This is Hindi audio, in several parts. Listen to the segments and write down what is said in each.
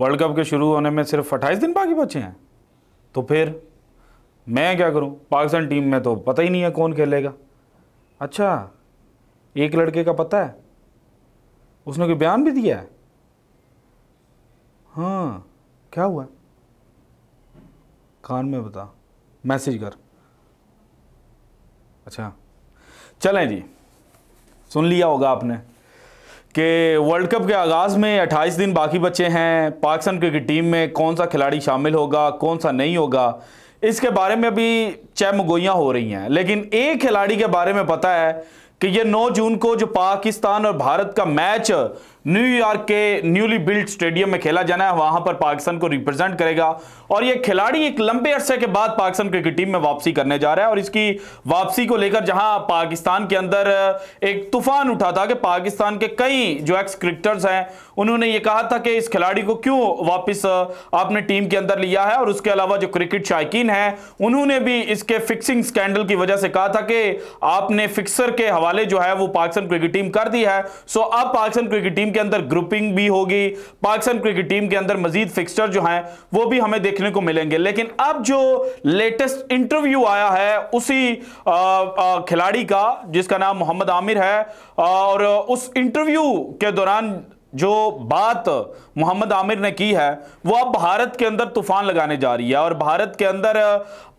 वर्ल्ड कप के शुरू होने में सिर्फ अट्ठाईस दिन बाकी बचे हैं तो फिर मैं क्या करूं पाकिस्तान टीम में तो पता ही नहीं है कौन खेलेगा अच्छा एक लड़के का पता है उसने कोई बयान भी दिया है हाँ क्या हुआ कान में बता मैसेज कर अच्छा चलें जी सुन लिया होगा आपने कि वर्ल्ड कप के आगाज़ में 28 दिन बाकी बचे हैं पाकिस्तान क्रिकेट टीम में कौन सा खिलाड़ी शामिल होगा कौन सा नहीं होगा इसके बारे में अभी चैमगोइयाँ हो रही हैं लेकिन एक खिलाड़ी के बारे में पता है कि ये 9 जून को जो पाकिस्तान और भारत का मैच न्यूयॉर्क के न्यूली बिल्ड स्टेडियम में खेला जाना है वहां पर पाकिस्तान को रिप्रेजेंट करेगा और ये खिलाड़ी एक लंबे अरसे के बाद पाकिस्तान क्रिकेट टीम में वापसी करने जा रहा है और इसकी वापसी को लेकर जहां पाकिस्तान के अंदर एक तूफान उठा था कि पाकिस्तान के कई जो एक्स क्रिकेटर्स हैं उन्होंने ये कहा था कि इस खिलाड़ी को क्यों वापस आपने टीम के अंदर लिया है और उसके अलावा जो क्रिकेट शायकीन है उन्होंने भी इसके फिक्सिंग स्कैंडल की वजह से कहा था कि आपने फिक्सर के हवाले जो है वो पाकिस्तान क्रिकेट टीम कर दी है सो अब पाकिस्तान क्रिकेट टीम के अंदर ग्रुपिंग भी होगी पाकिस्तान क्रिकेट टीम के अंदर मजीद फिक्सचर जो हैं वो भी हमें देखने को मिलेंगे लेकिन अब जो लेटेस्ट इंटरव्यू आया है उसी खिलाड़ी का जिसका नाम मोहम्मद आमिर है और उस इंटरव्यू के दौरान जो बात मोहम्मद आमिर ने की है वो अब भारत के अंदर तूफान लगाने जा रही है और भारत के अंदर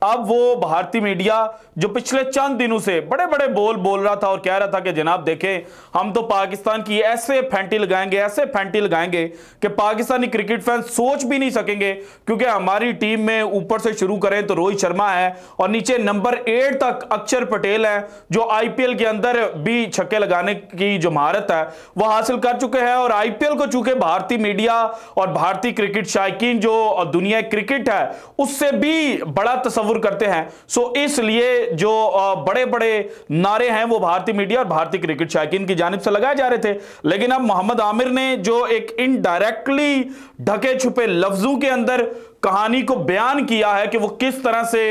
अब वो भारतीय मीडिया जो पिछले चंद दिनों से बड़े बड़े बोल बोल रहा था और कह रहा था कि जनाब देखें हम तो पाकिस्तान की ऐसे फैंटी लगाएंगे ऐसे फैंटी लगाएंगे कि पाकिस्तानी क्रिकेट फैन सोच भी नहीं सकेंगे क्योंकि हमारी टीम में ऊपर से शुरू करें तो रोहित शर्मा है और नीचे नंबर एट तक अक्षर पटेल है जो आईपीएल के अंदर भी छक्के लगाने की जो महारत है वह हासिल कर चुके हैं और आईपीएल को चूंकि भारतीय मीडिया और भारतीय क्रिकेट शायकीन जो दुनिया क्रिकेट है उससे भी बड़ा तस्वुर करते हैं सो इसलिए जो बड़े बड़े नारे हैं वो भारतीय मीडिया और भारतीय क्रिकेट शायकीन की जानब से लगाए जा रहे थे लेकिन अब मोहम्मद आमिर ने जो एक इनडायरेक्टली ढके छुपे लफ्जों के अंदर कहानी को बयान किया है कि वो किस तरह से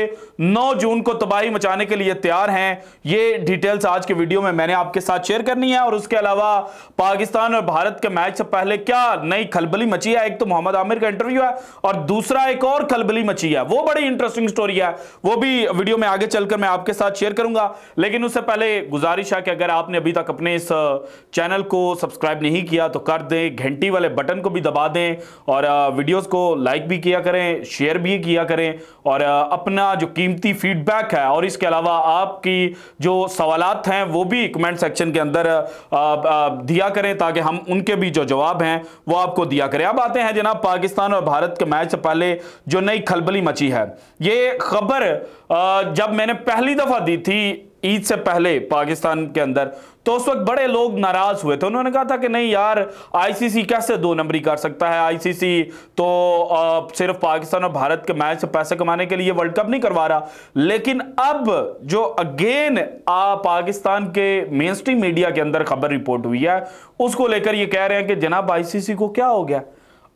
9 जून को तबाही मचाने के लिए तैयार हैं ये डिटेल्स आज के वीडियो में मैंने आपके साथ शेयर करनी है और उसके अलावा पाकिस्तान और भारत के मैच से पहले क्या नई खलबली मची है एक तो मोहम्मद आमिर का इंटरव्यू है और दूसरा एक और खलबली मची है वो बड़ी इंटरेस्टिंग स्टोरी है वो भी वीडियो में आगे चलकर मैं आपके साथ शेयर करूंगा लेकिन उससे पहले गुजारिश है कि अगर आपने अभी तक अपने इस चैनल को सब्सक्राइब नहीं किया तो कर दें घंटी वाले बटन को भी दबा दें और वीडियोज को लाइक भी किया करें करें शेयर भी किया करें और अपना जो कीमती फीडबैक है और इसके अलावा आपकी जो सवाल हैं वो भी कमेंट सेक्शन के अंदर दिया करें ताकि हम उनके भी जो जवाब हैं वो आपको दिया करें अब आते हैं जनाब पाकिस्तान और भारत के मैच से पहले जो नई खलबली मची है ये खबर जब मैंने पहली दफ़ा दी थी ईद से पहले पाकिस्तान के अंदर तो उस वक्त बड़े लोग नाराज हुए थे उन्होंने कहा था कि नहीं यार आईसीसी कैसे दो नंबरी कर सकता है आईसीसी तो आ, सिर्फ पाकिस्तान और भारत के मैच से पैसे कमाने के लिए वर्ल्ड कप नहीं करवा रहा लेकिन अब जो अगेन आ, पाकिस्तान के मेन स्ट्रीम मीडिया के अंदर खबर रिपोर्ट हुई है उसको लेकर यह कह रहे हैं कि जनाब आईसीसी को क्या हो गया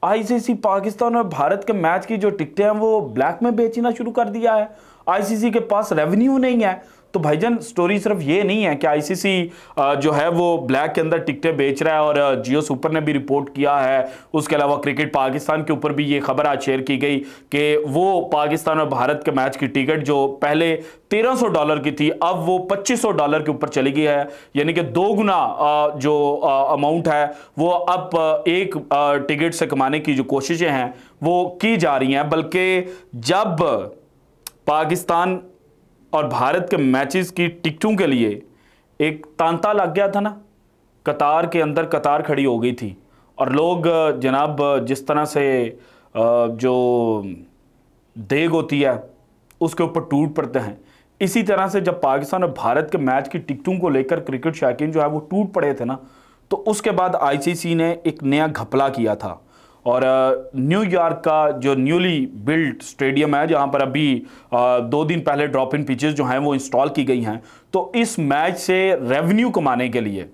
आईसीसी पाकिस्तान और भारत के मैच की जो टिकटें हैं वो ब्लैक में बेचना शुरू कर दिया है आईसीसी के पास रेवेन्यू नहीं है तो भाईजान स्टोरी सिर्फ ये नहीं है कि आईसीसी जो है वो ब्लैक के अंदर टिकटें बेच रहा है और जियो सुपर ने भी रिपोर्ट किया है उसके अलावा क्रिकेट पाकिस्तान के ऊपर भी ये खबर आज शेयर की गई कि वो पाकिस्तान और भारत के मैच की टिकट जो पहले 1300 डॉलर की थी अब वो 2500 डॉलर के ऊपर चली गई है यानी कि दो गुना जो अमाउंट है वो अब एक टिकट से कमाने की जो कोशिशें हैं वो की जा रही हैं बल्कि जब पाकिस्तान और भारत के मैचेस की टिकटों के लिए एक तांता लग गया था ना कतार के अंदर कतार खड़ी हो गई थी और लोग जनाब जिस तरह से जो देग होती है उसके ऊपर टूट पड़ते हैं इसी तरह से जब पाकिस्तान और भारत के मैच की टिकटों को लेकर क्रिकेट शायक जो है वो टूट पड़े थे ना तो उसके बाद आईसीसी ने एक नया घपला किया था और न्यूयॉर्क का जो न्यूली बिल्ट स्टेडियम है जहां पर अभी दो दिन पहले ड्रॉप इन पिचेस जो हैं वो इंस्टॉल की गई हैं तो इस मैच से रेवेन्यू कमाने के लिए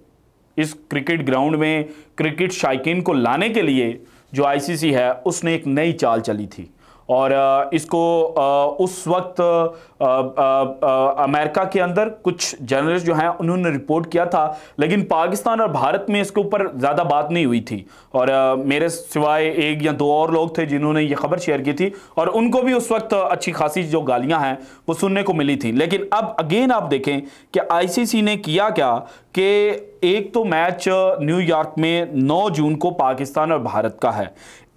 इस क्रिकेट ग्राउंड में क्रिकेट शायकीन को लाने के लिए जो आईसीसी है उसने एक नई चाल चली थी और इसको उस वक्त अमेरिका के अंदर कुछ जर्नलिस्ट जो हैं उन्होंने रिपोर्ट किया था लेकिन पाकिस्तान और भारत में इसके ऊपर ज़्यादा बात नहीं हुई थी और मेरे सिवाय एक या दो और लोग थे जिन्होंने ये खबर शेयर की थी और उनको भी उस वक्त अच्छी खासी जो गालियां हैं वो सुनने को मिली थी लेकिन अब अगेन आप देखें कि आई ने किया क्या कि एक तो मैच न्यूयॉर्क में नौ जून को पाकिस्तान और भारत का है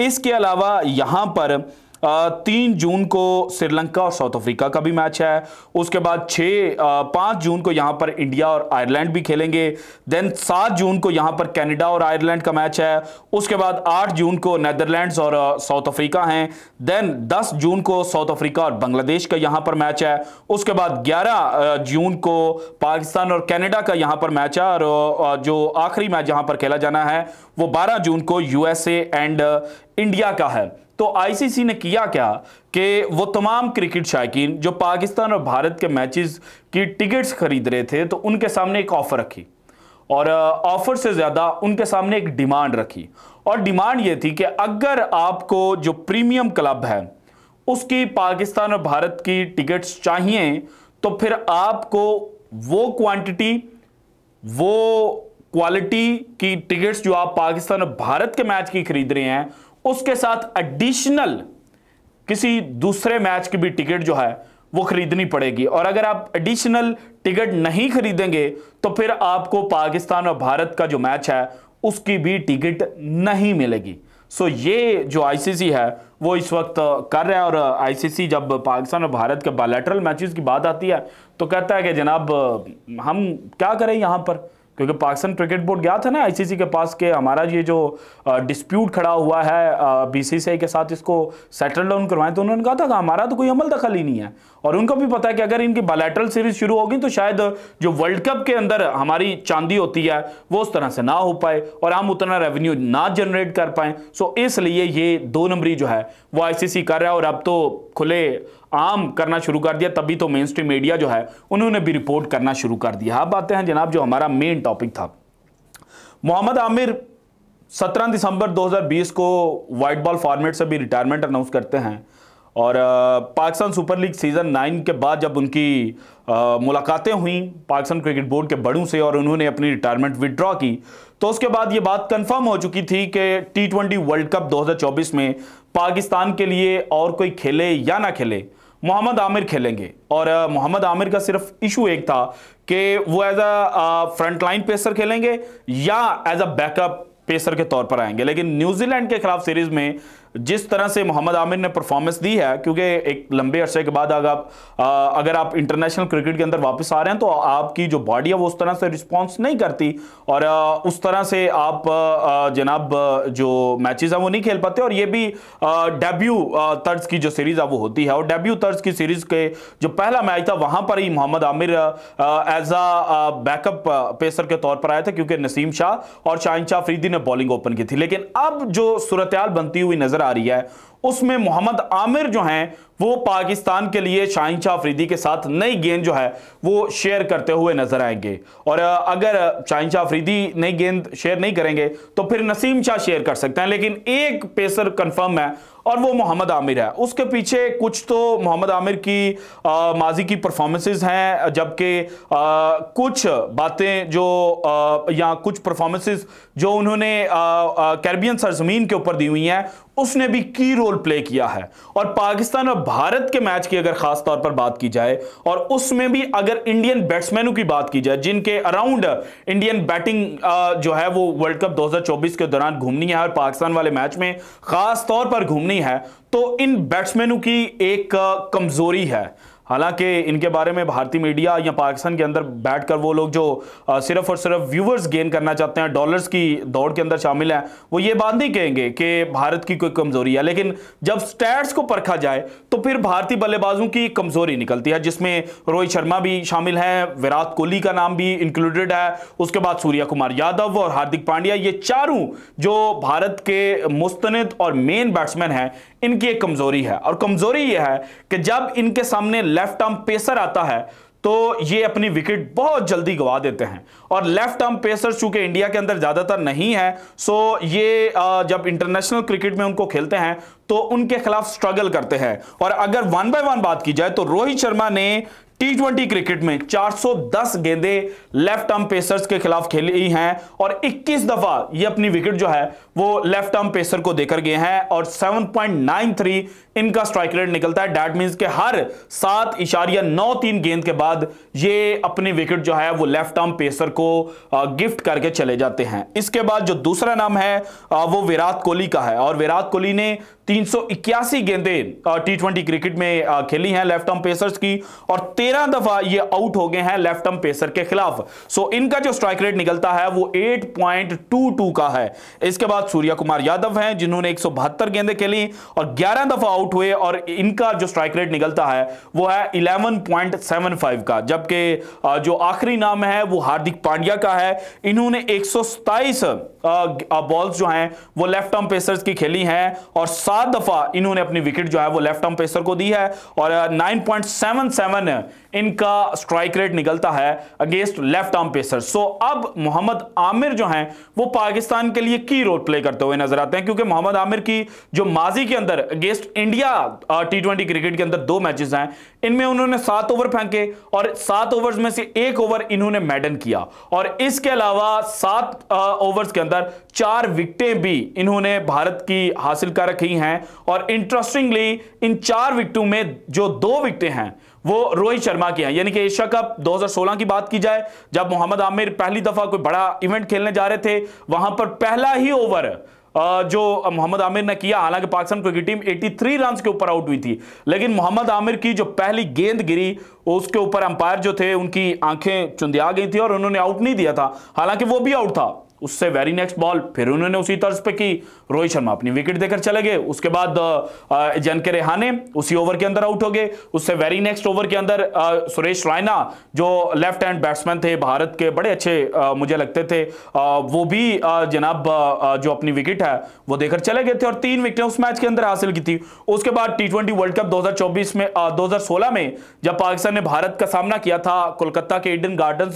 इसके अलावा यहाँ पर तीन जून को श्रीलंका और साउथ अफ्रीका का भी मैच है उसके बाद छः पाँच जून को यहाँ पर इंडिया और आयरलैंड भी खेलेंगे देन सात जून को यहाँ पर कैनेडा और आयरलैंड का मैच है उसके बाद आठ जून को नैदरलैंड्स और साउथ अफ्रीका हैं देन दस जून को साउथ अफ्रीका और बांग्लादेश का यहाँ पर मैच है उसके बाद ग्यारह जून को पाकिस्तान और कैनेडा का यहाँ पर मैच है और जो आखिरी मैच यहाँ पर खेला जाना है वो बारह जून को यूएसए एंड इंडिया का है तो आईसीसी ने किया क्या कि वो तमाम क्रिकेट शायकीन जो पाकिस्तान और भारत के मैचेस की टिकट्स खरीद रहे थे तो उनके सामने एक ऑफ़र रखी और ऑफ़र से ज़्यादा उनके सामने एक डिमांड रखी और डिमांड ये थी कि अगर आपको जो प्रीमियम क्लब है उसकी पाकिस्तान और भारत की टिकट्स चाहिए तो फिर आपको वो क्वांटिटी वो क्वालिटी की टिकट्स जो आप पाकिस्तान और भारत के मैच की खरीद रहे हैं उसके साथ एडिशनल किसी दूसरे मैच की भी टिकट जो है वो खरीदनी पड़ेगी और अगर आप एडिशनल टिकट नहीं खरीदेंगे तो फिर आपको पाकिस्तान और भारत का जो मैच है उसकी भी टिकट नहीं मिलेगी सो so, ये जो आईसीसी है वो इस वक्त कर रहा है और आईसीसी जब पाकिस्तान और भारत के बायलैटरल मैचेस की बात आती है तो कहता है कि जनाब हम क्या करें यहाँ पर क्योंकि पाकिस्तान क्रिकेट बोर्ड गया था ना आईसीसी के पास के हमारा ये जो डिस्प्यूट खड़ा हुआ है बीसीसीआई के साथ इसको सेटल डाउन करवाएं तो उन्होंने कहा था कि हमारा तो कोई अमल दखल ही नहीं है और उनको भी पता है कि अगर इनकी बायलैटरल सीरीज शुरू होगी तो शायद जो वर्ल्ड कप के अंदर हमारी चांदी होती है वो उस तरह से ना हो पाए और हम उतना रेवेन्यू ना जनरेट कर पाए सो इसलिए ये दो नंबरी जो है वो आई कर रहा है और अब तो खुले आम करना शुरू कर दिया तभी तो मेन स्ट्रीम मीडिया जो है उन्होंने भी रिपोर्ट करना शुरू कर दिया अब आते हैं जनाब जो हमारा मेन टॉपिक था मोहम्मद आमिर 17 दिसंबर 2020 को वाइट बॉल फॉर्मेट से भी रिटायरमेंट अनाउंस करते हैं और Pakistan super league season nine के बाद जब उनकी मुलाकातें हुई पाकिस्तान क्रिकेट बोर्ड के बड़ों से और उन्होंने अपनी रिटायरमेंट विदड्रॉ की तो उसके बाद ये बात कंफर्म हो चुकी थी कि टी ट्वेंटी वर्ल्ड कप 2024 में पाकिस्तान के लिए और कोई खेले या ना खेले मोहम्मद आमिर खेलेंगे और मोहम्मद आमिर का सिर्फ इशू एक था कि वो एज अ फ्रंटलाइन पेसर खेलेंगे या एज अ बैकअप पेसर के तौर पर आएंगे लेकिन न्यूजीलैंड के खिलाफ सीरीज में जिस तरह से मोहम्मद आमिर ने परफॉर्मेंस दी है क्योंकि एक लंबे अरसे के बाद अगर आप अगर आप इंटरनेशनल क्रिकेट के अंदर वापस आ रहे हैं तो आपकी जो बॉडी है वो उस तरह से रिस्पॉन्स नहीं करती और उस तरह से आप जनाब जो मैचेस हैं वो नहीं खेल पाते और ये भी डेब्यू तर्ज की जो सीरीज है वो होती है और डेब्यू तर्ज की सीरीज के जो पहला मैच था वहां पर ही Mohammad Amir as a backup pacer के तौर पर आया था क्योंकि नसीम शाह और शाहिन शाह फरीदी ने बॉलिंग ओपन की थी लेकिन अब जो सूरत बनती हुई नजर आ रही है उसमें मोहम्मद आमिर जो हैं वो पाकिस्तान के लिए शाहिन शाह अफरीदी के साथ नई गेंद जो है वो शेयर करते हुए नजर आएंगे और अगर शाहिन शाह अफरीदी नई गेंद शेयर नहीं करेंगे तो फिर नसीम शाह शेयर कर सकते हैं लेकिन एक पेसर कंफर्म है और वो मोहम्मद आमिर है उसके पीछे कुछ तो मोहम्मद आमिर की आ, माजी की परफॉर्मेंसेस हैं जबकि कुछ बातें जो आ, या कुछ परफॉर्मेंसेस जो उन्होंने कैरबियन सरजमीन के ऊपर दी हुई हैं उसने भी की रोल प्ले किया है और पाकिस्तान और भारत के मैच की अगर खास तौर पर बात की जाए और उसमें भी अगर इंडियन बैट्समैनों की बात की जाए जिनके अराउंड इंडियन बैटिंग जो है वो वर्ल्ड कप 2024 के दौरान घूमनी है और पाकिस्तान वाले मैच में खास तौर पर घूमनी नहीं है तो इन बैट्समैनों की एक कमजोरी है हालांकि इनके बारे में भारतीय मीडिया या पाकिस्तान के अंदर बैठकर वो लोग जो सिर्फ और सिर्फ व्यूवर्स गेन करना चाहते हैं डॉलर्स की दौड़ के अंदर शामिल हैं वो ये बात नहीं कहेंगे कि भारत की कोई कमज़ोरी है लेकिन जब स्टैट्स को परखा जाए तो फिर भारतीय बल्लेबाजों की कमज़ोरी निकलती है जिसमें रोहित शर्मा भी शामिल हैं विराट कोहली का नाम भी इंक्लूडेड है उसके बाद सूर्या कुमार यादव और हार्दिक पांड्या ये चारों जो भारत के मुस्तनद और मेन बैट्समैन हैं इनकी एक कमजोरी है और कमजोरी यह है कि जब इनके सामने लेफ्ट आर्म पेसर आता है तो ये अपनी विकेट बहुत जल्दी गवा देते हैं और लेफ्ट आर्म पेसर चूंकि इंडिया के अंदर ज़्यादातर नहीं है सो ये जब इंटरनेशनल क्रिकेट में उनको खेलते हैं तो उनके खिलाफ स्ट्रगल करते हैं और अगर वन बाय वन बात की जाए तो रोहित शर्मा ने टी ट्वेंटी क्रिकेट में 410 गेंदे लेफ्ट आर्म पेसर्स के खिलाफ खेली हैं और 21 दफा ये अपनी विकेट जो है वो लेफ्ट आर्म पेसर को देकर गए हैं और 7.93 इनका स्ट्राइक रेट निकलता है डैट मीन्स के हर सात इशारिया नौ तीन गेंद के बाद ये अपनी विकेट जो है वो लेफ्ट आर्म पेसर को गिफ्ट करके चले जाते हैं इसके बाद जो दूसरा नाम है वो विराट कोहली का है और विराट कोहली ने 381 गेंदें टी ट्वेंटी क्रिकेट में खेली हैं लेफ्ट आर्म पेसर्स की और 13 दफा ये आउट हो गए हैं लेफ्ट आर्म पेसर के खिलाफ सो इनका जो स्ट्राइक रेट निकलता है वो 8.22 का है इसके बाद सूर्या कुमार यादव हैं जिन्होंने एक गेंदें खेली और 11 दफा आउट हुए और इनका जो स्ट्राइक रेट निकलता है वो है इलेवन का जबकि जो आखिरी नाम है वो हार्दिक पांड्या का है इन्होंने एक बॉल्स जो हैं वो लेफ्ट आर्म पेसर्स की खेली हैं और सात दफा इन्होंने अपनी विकेट जो है वो लेफ्ट आर्म पेसर को दी है और 9.77 इनका स्ट्राइक रेट निकलता है against left arm pacer so अब मोहम्मद आमिर जो हैं वो पाकिस्तान के लिए की रोल प्ले करते हुए नजर आते हैं क्योंकि मोहम्मद आमिर की जो माजी के अंदर against India T twenty cricket के अंदर दो मैचेस हैं इनमें उन्होंने सात ओवर फेंके और सात ओवर में से एक ओवर इन्होंने मेडन किया और इसके अलावा सात ओवर के अंदर चार विकटें भी इन्होंने भारत की हासिल कर रखी हैं और इंटरेस्टिंगली इन चार विकटों में जो दो विकटे हैं वो रोहित शर्मा की हैं यानी कि एशिया कप 2016 की बात की जाए जब मोहम्मद आमिर पहली दफा कोई बड़ा इवेंट खेलने जा रहे थे वहां पर पहला ही ओवर जो मोहम्मद आमिर ने किया हालांकि पाकिस्तान क्रिकेट टीम 83 रन के ऊपर आउट हुई थी लेकिन मोहम्मद आमिर की जो पहली गेंद गिरी उसके ऊपर अंपायर जो थे उनकी आंखें चुंदिया गई थी और उन्होंने आउट नहीं दिया था हालांकि वो भी आउट था उससे वेरी नेक्स्ट बॉल फिर उन्होंने उसी तर्ज पे की रोहित शर्मा अपनी विकेट देकर चले गए उसके बाद जन के रेहाने उसी ओवर के अंदर आउट हो गए उससे वेरी नेक्स्ट ओवर के अंदर सुरेश रायना जो लेफ्ट हैंड बैट्समैन थे भारत के बड़े अच्छे मुझे लगते थे वो भी जनाब जो अपनी विकेट है वो देकर चले गए थे और तीन विकेटें उस मैच के अंदर हासिल की थी उसके बाद टी ट्वेंटी वर्ल्ड कप दो में दो में जब पाकिस्तान ने भारत का सामना किया था कोलकाता के ईडन गार्डन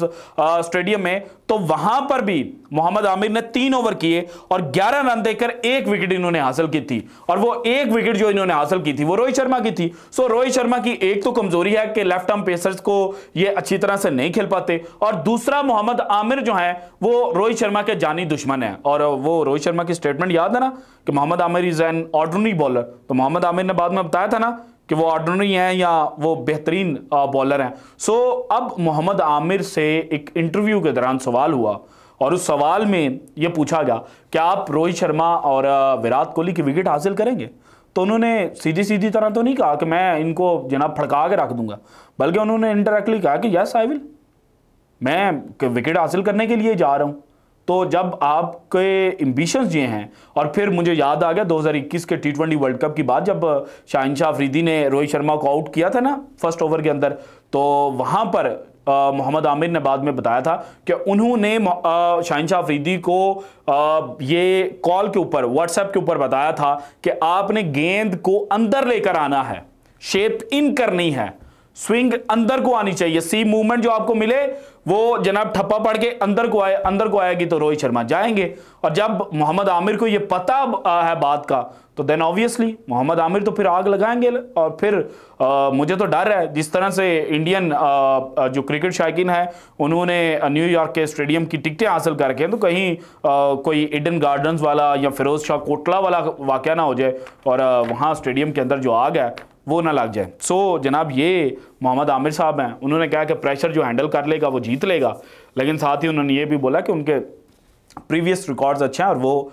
स्टेडियम में तो वहां पर भी मोहम्मद मोहम्मद आमिर ने तीन ओवर किए और 11 रन देकर एक विकेट इन्होंने हासिल की थी और वो एक विकेट जो इन्होंने हासिल की थी वो रोहित शर्मा की थी सो रोहित शर्मा की एक तो कमजोरी है कि लेफ्ट आर्म पेसर्स को ये अच्छी तरह से नहीं खेल पाते और दूसरा मोहम्मद आमिर जो है वो रोहित शर्मा के जानी दुश्मन है और वो रोहित शर्मा की स्टेटमेंट याद है ना कि Mohammad Amir is an ordinary bowler तो मोहम्मद आमिर ने बाद में बताया था ना कि वो ऑर्डनरी हैं या वो बेहतरीन बॉलर हैं सो so, अब मोहम्मद आमिर से एक इंटरव्यू के दौरान सवाल हुआ और उस सवाल में यह पूछा गया क्या आप रोहित शर्मा और विराट कोहली की विकेट हासिल करेंगे तो उन्होंने सीधी सीधी तरह तो नहीं कहा कि मैं इनको जनाब फड़का के रख दूंगा बल्कि उन्होंने इंटरेक्टली कहा कि यस आई विल मैं विकेट हासिल करने के लिए जा रहा हूं तो जब आपके एम्बिशंस ये हैं और फिर मुझे याद आ गया 2021 के टी ट्वेंटी वर्ल्ड कप की बात जब शाहिन शाह अफरीदी ने रोहित शर्मा को आउट किया था ना फर्स्ट ओवर के अंदर तो वहाँ पर मोहम्मद आमिर ने बाद में बताया था कि उन्होंने शाहिन शाह अफरीदी को आ, ये कॉल के ऊपर व्हाट्सएप के ऊपर बताया था कि आपने गेंद को अंदर लेकर आना है शेप इन करनी है स्विंग अंदर को आनी चाहिए सी मूवमेंट जो आपको मिले वो जनाब ठप्पा पड़ के अंदर को आए अंदर को आएगी तो रोहित शर्मा जाएंगे और जब मोहम्मद आमिर को ये पता है बात का तो देन ऑब्वियसली मोहम्मद आमिर तो फिर आग लगाएंगे और फिर आ, मुझे तो डर है जिस तरह से इंडियन आ, जो क्रिकेट शायकीन है उन्होंने न्यूयॉर्क के स्टेडियम की टिकटें हासिल करके हैं तो कहीं आ, कोई इडन गार्डन्स वाला या फिरोज शाह कोटला वाला वाक़ ना हो जाए और वहाँ स्टेडियम के अंदर जो आग है वो ना लग जाए सो so, जनाब ये मोहम्मद आमिर साहब हैं उन्होंने कहा कि प्रेशर जो हैंडल कर लेगा वो जीत लेगा लेकिन साथ ही उन्होंने ये भी बोला कि उनके प्रीवियस रिकॉर्ड्स अच्छे हैं और वो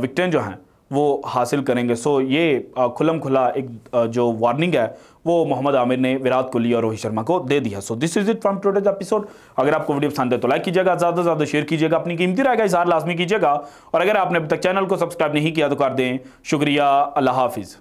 विक्टन जो हैं वो हासिल करेंगे सो so, ये खुलम खुला एक जो वार्निंग है वो मोहम्मद आमिर ने विराट कोहली और रोहित शर्मा को दे दिया so this is it from today's episode अगर आपको वीडियो पसंद है तो लाइक कीजिएगा ज़्यादा से ज़्यादा शेयर कीजिएगा अपनी कीमती रहेगा इजार लाजमी कीजिएगा और अगर आपने अभी तक चैनल को सब्सक्राइब नहीं किया तो कर दें शुक्रिया अल्लाह हाफिज़